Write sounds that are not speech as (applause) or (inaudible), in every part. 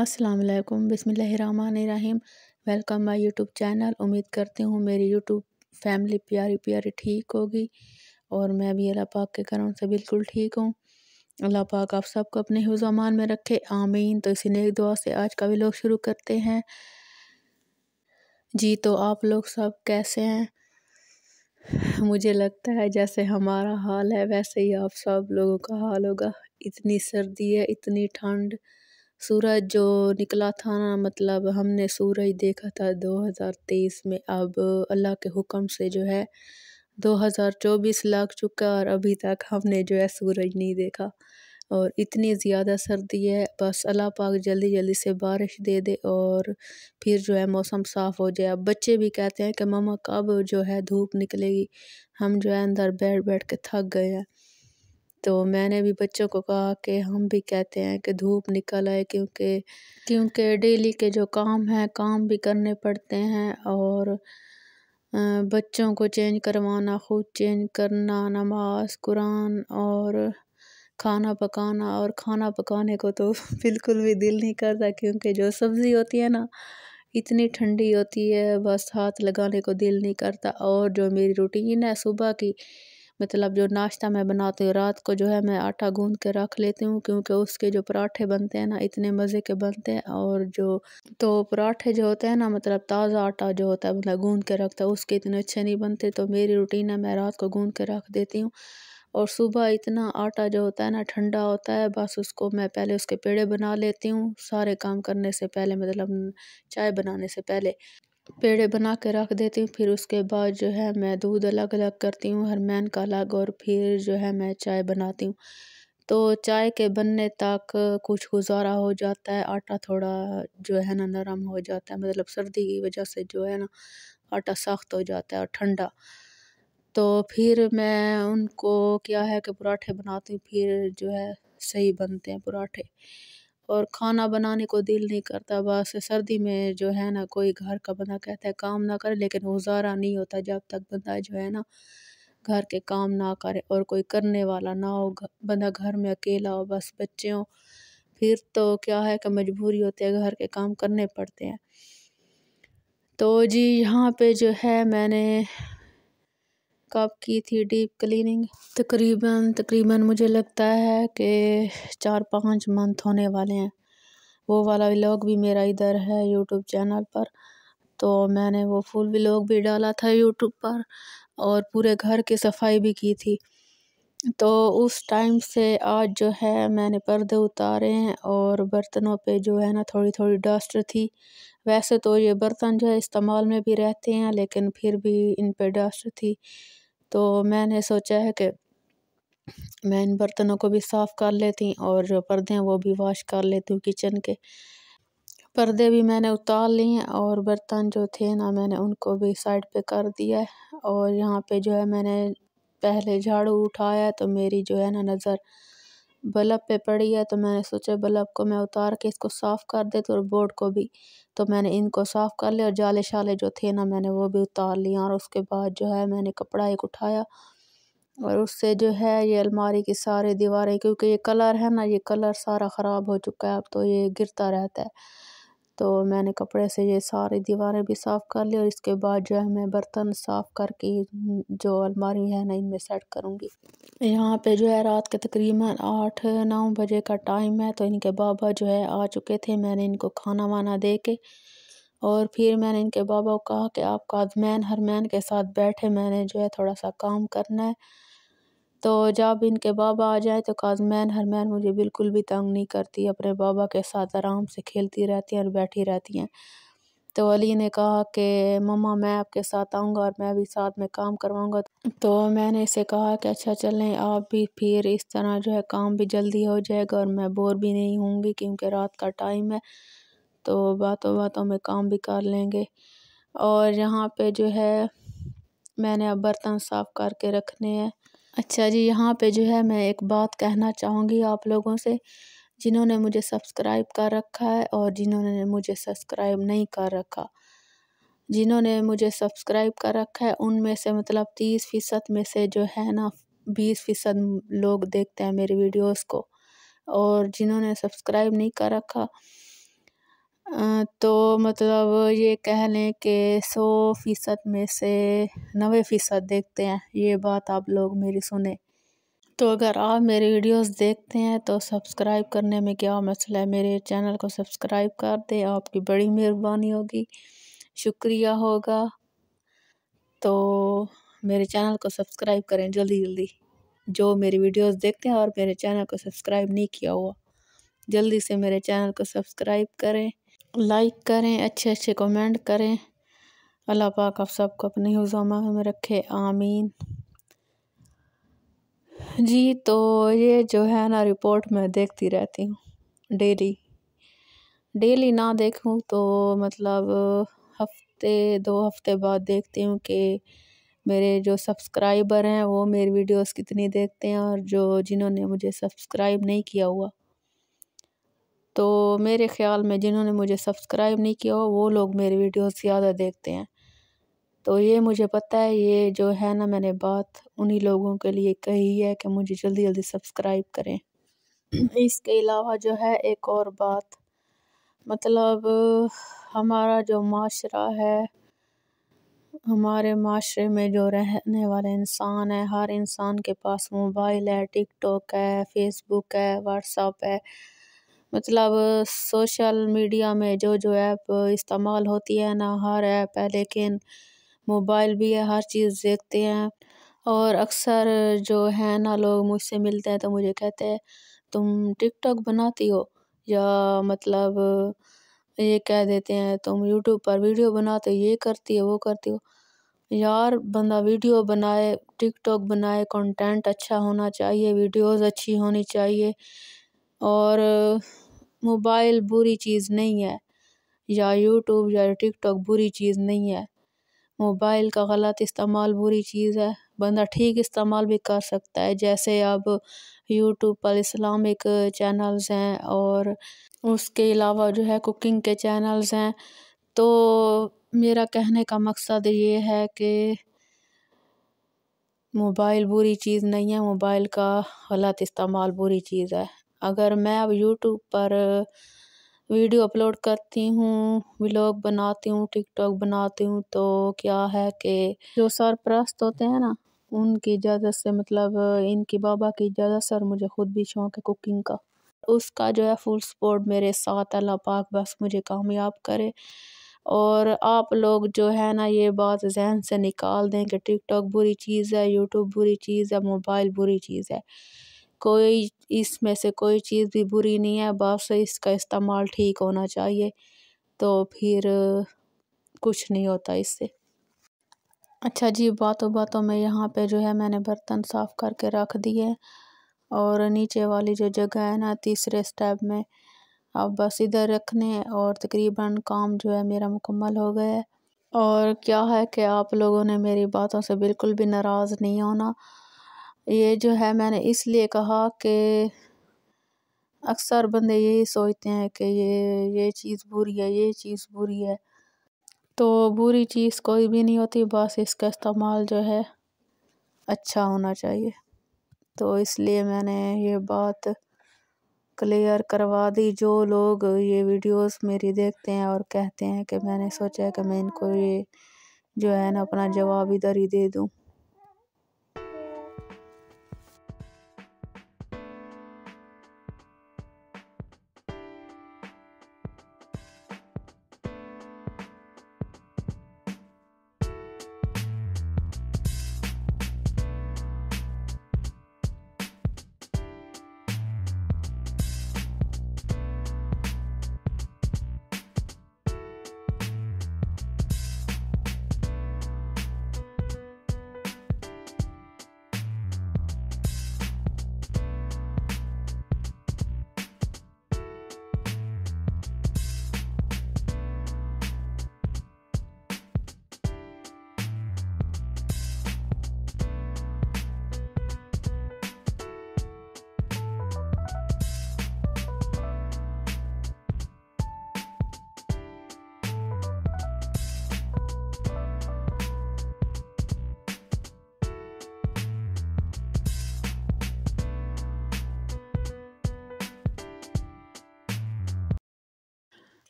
अस्सलाम बिसमीम welcome my YouTube channel उम्मीद करती हूँ मेरी यूट्यूब फैमिली प्यारी प्यारी ठीक होगी और मैं भी अल्लाह पाक के करम से बिल्कुल ठीक हूँ अल्लाह पाक आप सबको अपने हिजामान में रखे आमीन तो इसी नेक दुआ से आज का भी लोग शुरू करते हैं जी तो आप लोग सब कैसे हैं मुझे लगता है जैसे हमारा हाल है वैसे ही आप सब लोगों का हाल होगा इतनी सर्दी है इतनी ठंड सूरज जो निकला था ना मतलब हमने सूरज देखा था 2023 में अब अल्लाह के हुक्म से जो है 2024 लग चुका और अभी तक हमने जो है सूरज नहीं देखा और इतनी ज़्यादा सर्दी है बस अल्लाह पाक जल्दी जल्दी से बारिश दे दे और फिर जो है मौसम साफ़ हो जाए बच्चे भी कहते हैं कि ममा कब जो है धूप निकलेगी हम जो है अंदर बैठ बैठ के थक गए हैं तो मैंने भी बच्चों को कहा कि हम भी कहते हैं कि धूप निकल आए क्योंकि क्योंकि डेली के जो काम हैं काम भी करने पड़ते हैं और बच्चों को चेंज करवाना खुद चेंज करना नमाज कुरान और खाना पकाना और खाना पकाने को तो (laughs) बिल्कुल भी दिल नहीं करता क्योंकि जो सब्ज़ी होती है ना इतनी ठंडी होती है बस हाथ लगाने को दिल नहीं करता और जो मेरी रूटीन है सुबह की मतलब जो नाश्ता मैं बनाती हूँ रात को जो है मैं आटा गूंद के रख लेती हूँ क्योंकि उसके जो पराठे बनते हैं ना इतने मज़े के बनते हैं और जो तो पराठे जो होते हैं ना मतलब ताज़ा आटा जो होता है मतलब गूंद के रखता है उसके इतने अच्छे नहीं बनते तो मेरी रूटीन है मैं रात को गूंद के रख देती हूँ और सुबह इतना आटा जो होता है ना ठंडा होता है बस उसको मैं पहले उसके पेड़े बना लेती हूँ सारे काम करने से पहले मतलब चाय बनाने से पहले पेड़े बना के रख देती हूँ फिर उसके बाद जो है मैं दूध अलग अलग करती हूँ हरमैन का अलग और फिर जो है मैं चाय बनाती हूँ तो चाय के बनने तक कुछ गुजारा हो जाता है आटा थोड़ा जो है ना नरम हो जाता है मतलब सर्दी की वजह से जो है ना आटा सख्त हो जाता है और ठंडा तो फिर मैं उनको क्या है कि पराठे बनाती हूँ फिर जो है सही बनते हैं पराठे और खाना बनाने को दिल नहीं करता बस सर्दी में जो है ना कोई घर का बंदा कहता है काम ना करे लेकिन गुजारा नहीं होता जब तक बंदा जो है ना घर के काम ना करे और कोई करने वाला ना हो बंदा घर में अकेला हो बस बच्चे हो फिर तो क्या है कि मजबूरी होती है घर के काम करने पड़ते हैं तो जी यहाँ पे जो है मैंने कब की थी डीप क्लीनिंग तकरीबन तकरीबन मुझे लगता है कि चार पाँच मंथ होने वाले हैं वो वाला व्लॉग भी मेरा इधर है यूट्यूब चैनल पर तो मैंने वो फुल व्लॉग भी डाला था यूट्यूब पर और पूरे घर की सफाई भी की थी तो उस टाइम से आज जो है मैंने पर्दे उतारे हैं और बर्तनों पे जो है ना थोड़ी थोड़ी डस्ट थी वैसे तो ये बर्तन जो है इस्तेमाल में भी रहते हैं लेकिन फिर भी इन पे डस्ट थी तो मैंने सोचा है कि मैं इन बर्तनों को भी साफ़ कर लेती और जो पर्दे हैं वो भी वॉश कर लेती हूँ किचन के पर्दे भी मैंने उतार लिए हैं और बर्तन जो थे ना मैंने उनको भी साइड पे कर दिया है और यहाँ पे जो है मैंने पहले झाड़ू उठाया तो मेरी जो है ना नज़र बल्ब पे पड़ी है तो मैंने सोचा बल्ब को मैं उतार के इसको साफ़ कर देती तो और बोर्ड को भी तो मैंने इनको साफ़ कर लिया और जाले शाले जो थे ना मैंने वो भी उतार लिया और उसके बाद जो है मैंने कपड़ा एक उठाया और उससे जो है ये अलमारी की सारी दीवारें क्योंकि ये कलर है ना ये कलर सारा ख़राब हो चुका है अब तो ये गिरता रहता है तो मैंने कपड़े से ये सारी दीवारें भी साफ़ कर ली और इसके बाद जो है मैं बर्तन साफ़ करके जो अलमारी है ना इनमें सेट करूँगी यहाँ पे जो है रात के तकरीबन आठ नौ बजे का टाइम है तो इनके बाबा जो है आ चुके थे मैंने इनको खाना वाना दे के और फिर मैंने इनके बाबा को कहा कि आप कादमैन हरमैन के साथ बैठे मैंने जो है थोड़ा सा काम करना है तो जब इनके बाबा आ जाए तो काजमैन हरमैन मुझे बिल्कुल भी तंग नहीं करती अपने बाबा के साथ आराम से खेलती रहती हैं और बैठी रहती हैं तो अली ने कहा कि मम्मा मैं आपके साथ आऊँगा और मैं भी साथ में काम करवाऊँगा तो मैंने इसे कहा कि अच्छा चलें आप भी फिर इस तरह जो है काम भी जल्दी हो जाएगा और मैं बोर भी नहीं होंगी क्योंकि रात का टाइम है तो बातों बातों में काम भी कर लेंगे और यहाँ पे जो है मैंने अब बर्तन साफ़ करके रखने हैं अच्छा जी यहाँ पे जो है मैं एक बात कहना चाहूँगी आप लोगों से जिन्होंने मुझे सब्सक्राइब कर रखा है और जिन्होंने मुझे सब्सक्राइब नहीं कर रखा जिन्होंने मुझे सब्सक्राइब कर रखा है उनमें से मतलब तीस फ़ीसद में से जो है ना बीस फ़ीसद लोग देखते हैं मेरी वीडियोस को और जिन्होंने सब्सक्राइब नहीं कर रखा तो मतलब ये कह लें कि सौ फ़ीसद में से नवे फ़ीसद देखते हैं ये बात आप लोग मेरी सुने तो अगर आप मेरे वीडियोस देखते हैं तो सब्सक्राइब करने में क्या मसला है मेरे चैनल को सब्सक्राइब कर दें आपकी बड़ी मेहरबानी होगी शुक्रिया होगा तो मेरे चैनल को सब्सक्राइब करें जल्दी जल्दी जो मेरी वीडियोस देखते हैं और मेरे चैनल को सब्सक्राइब नहीं किया हुआ जल्दी से मेरे चैनल को सब्सक्राइब करें लाइक करें अच्छे अच्छे कमेंट करें अल्लाह पाक आप सबको अपने हुजामा में रखे आमीन जी तो ये जो है ना रिपोर्ट मैं देखती रहती हूँ डेली डेली ना देखूँ तो मतलब हफ्ते दो हफ्ते बाद देखती हूँ कि मेरे जो सब्सक्राइबर हैं वो मेरी वीडियोस कितनी देखते हैं और जो जिन्होंने मुझे सब्सक्राइब नहीं किया हुआ तो मेरे ख़्याल में जिन्होंने मुझे सब्सक्राइब नहीं किया हो वो लोग मेरे वीडियोस ज़्यादा देखते हैं तो ये मुझे पता है ये जो है ना मैंने बात उन्हीं लोगों के लिए कही है कि मुझे जल्दी जल्दी सब्सक्राइब करें इसके अलावा जो है एक और बात मतलब हमारा जो माशरा है हमारे माशरे में जो रहने वाले इंसान हैं हर इंसान के पास मोबाइल है टिकटॉक है फेसबुक है व्हाट्सअप है मतलब सोशल मीडिया में जो जो ऐप इस्तेमाल होती है ना हर ऐप है लेकिन मोबाइल भी है हर चीज़ देखते हैं और अक्सर जो है ना लोग मुझसे मिलते हैं तो मुझे कहते हैं तुम टिकटॉक बनाती हो या मतलब ये कह देते हैं तुम यूट्यूब पर वीडियो बनाते हो ये करती हो वो करती हो यार बंदा वीडियो बनाए टिकटॉक बनाए कंटेंट अच्छा होना चाहिए वीडियोस अच्छी होनी चाहिए और मोबाइल बुरी चीज़ नहीं है या यूट्यूब या टिकटॉक बुरी चीज़ नहीं है मोबाइल का गलत इस्तेमाल बुरी चीज़ है बंदा ठीक इस्तेमाल भी कर सकता है जैसे अब यूट्यूब पर इस्लामिक चैनल्स हैं और उसके अलावा जो है कुकिंग के चैनल्स हैं तो मेरा कहने का मकसद ये है कि मोबाइल बुरी चीज़ नहीं है मोबाइल का गलत इस्तेमाल बुरी चीज़ है अगर मैं अब यूट्यूब पर वीडियो अपलोड करती हूँ व्लॉग बनाती हूँ टिकटॉक बनाती हूँ तो क्या है कि जो सरप्रस्त होते हैं ना उनकी इजाज़त से मतलब इनकी बाबा की इजाज़त से और मुझे ख़ुद भी शौक़ है कुकिंग का उसका जो है फुल सपोर्ट मेरे साथ अल्लाह पाक बस मुझे कामयाब करे और आप लोग जो है ना ये बात जहन से निकाल दें कि टिकटॉक बुरी चीज़ है यूट्यूब बुरी चीज़ है मोबाइल बुरी चीज़ है कोई इसमें से कोई चीज़ भी बुरी नहीं है बस इसका इस्तेमाल ठीक होना चाहिए तो फिर कुछ नहीं होता इससे अच्छा जी बातों बातों में यहाँ पे जो है मैंने बर्तन साफ़ करके रख दिए और नीचे वाली जो जगह है ना तीसरे स्टेप में अब बस इधर रखने और तकरीबन काम जो है मेरा मुकम्मल हो गया है और क्या है कि आप लोगों ने मेरी बातों से बिल्कुल भी नाराज़ नहीं होना ये जो है मैंने इसलिए कहा कि अक्सर बंदे यही सोचते हैं कि ये ये चीज़ बुरी है ये चीज़ बुरी है तो बुरी चीज़ कोई भी नहीं होती बस इसका इस्तेमाल जो है अच्छा होना चाहिए तो इसलिए मैंने ये बात क्लियर करवा दी जो लोग ये वीडियोस मेरी देखते हैं और कहते हैं कि मैंने सोचा है कि मैं इनको ये जो है ना अपना जवाब इधर ही दे दूँ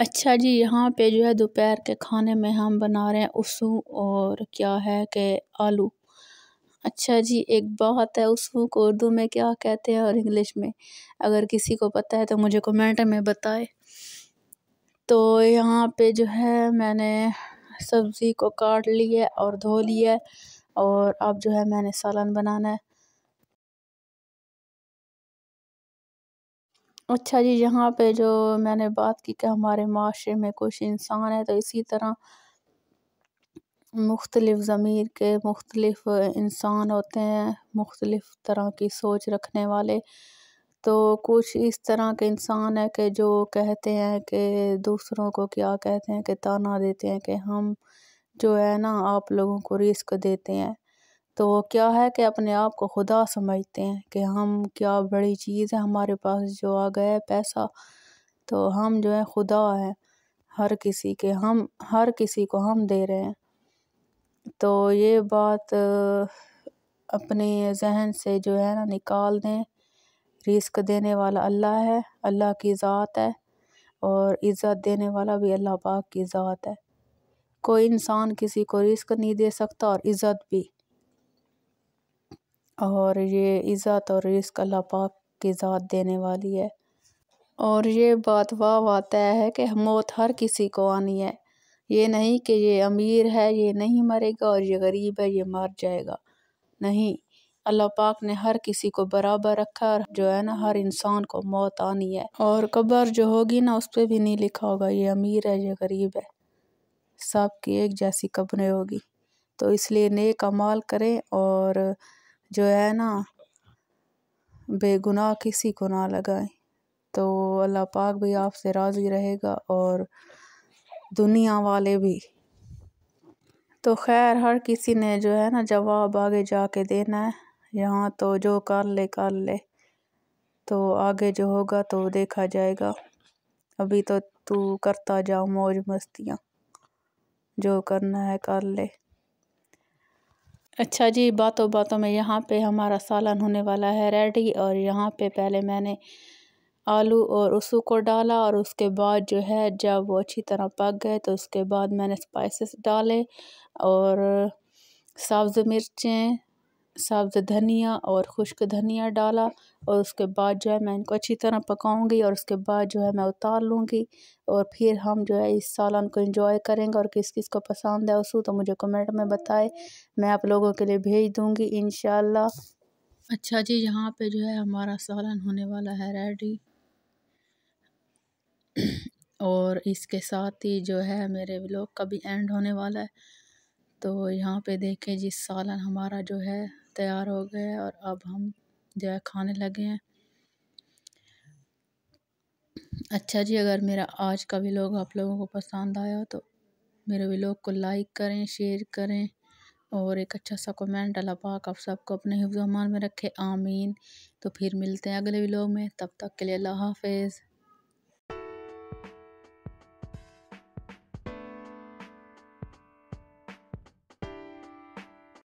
अच्छा जी यहाँ पे जो है दोपहर के खाने में हम बना रहे हैं उसू और क्या है कि आलू अच्छा जी एक बात है उसू को उर्दू में क्या कहते हैं और इंग्लिश में अगर किसी को पता है तो मुझे कमेंट में बताए तो यहाँ पे जो है मैंने सब्ज़ी को काट लिया और धो लिया और अब जो है मैंने सालन बनाना है अच्छा जी यहाँ पे जो मैंने बात की कि हमारे माशरे में कुछ इंसान है तो इसी तरह मुख्तलिफ़ ज़मीर के मुख्तलिफ़ इंसान होते हैं मुख्तलिफ़ तरह की सोच रखने वाले तो कुछ इस तरह के इंसान है कि जो कहते हैं कि दूसरों को क्या कहते हैं कि ताना देते हैं कि हम जो है ना आप लोगों को रिस्क देते हैं तो क्या है कि अपने आप को खुदा समझते हैं कि हम क्या बड़ी चीज़ है हमारे पास जो आ गया है पैसा तो हम जो है खुदा हैं हर किसी के हम हर किसी को हम दे रहे हैं तो ये बात अपने जहन से जो है ना निकाल दें रिस्क देने वाला अल्लाह है अल्लाह की ज़ात है और इज़्ज़त देने वाला भी अल्लाह पाक की ज़ात है कोई इंसान किसी को रिस्क नहीं दे सकता और इज़्ज़त भी और ये इज़्ज़त और रिस्क अल्लाह पाक की ज़ात देने वाली है और ये बात वाह वाक़ है कि मौत हर किसी को आनी है ये नहीं कि ये अमीर है ये नहीं मरेगा और ये गरीब है ये मर जाएगा नहीं अल्लाह पाक ने हर किसी को बराबर रखा और जो है ना हर इंसान को मौत आनी है और कब्र जो होगी ना उस पर भी नहीं लिखा होगा ये अमीर है ये गरीब है सब की एक जैसी कब्रें होगी तो इसलिए नेक अमाल करें और जो है ना बेगुनाह किसी को ना लगाएं तो अल्लाह पाक भी आपसे राज़ी रहेगा और दुनिया वाले भी तो खैर हर किसी ने जो है ना जवाब आगे जाके देना है यहाँ तो जो कर ले कर ले तो आगे जो होगा तो देखा जाएगा अभी तो तू करता जाओ मौज मस्तियाँ जो करना है कर ले अच्छा जी बातों बातों में यहाँ पे हमारा सालन होने वाला है रेडी और यहाँ पे पहले मैंने आलू और उसू को डाला और उसके बाद जो है जब वो अच्छी तरह पक गए तो उसके बाद मैंने स्पाइसेस डाले और सब्ज़ मिर्चें सब्ज धनिया और खुश्क धनिया डाला और उसके बाद जो है मैं इनको अच्छी तरह पकाऊंगी और उसके बाद जो है मैं उतार लूँगी और फिर हम जो है इस सालन को एंजॉय करेंगे और किस किस को पसंद है उसू तो मुझे कमेंट में बताए मैं आप लोगों के लिए भेज दूँगी इन अच्छा जी यहाँ पे जो है हमारा सालन होने वाला है रेडी और इसके साथ ही जो है मेरे लोग का भी एंड होने वाला है तो यहाँ पे देखें जिस सालन हमारा जो है तैयार हो गए और अब हम जो है खाने लगे हैं अच्छा जी अगर मेरा आज का लोग आप लोगों को पसंद आया तो मेरे लोग को लाइक करें शेयर करें और एक अच्छा सा कमेंट अल्लाह पाक आप सबको अपने अमान में रखे आमीन तो फिर मिलते हैं अगले व्लॉग में तब तक के लिए अल्लाह हाफिज़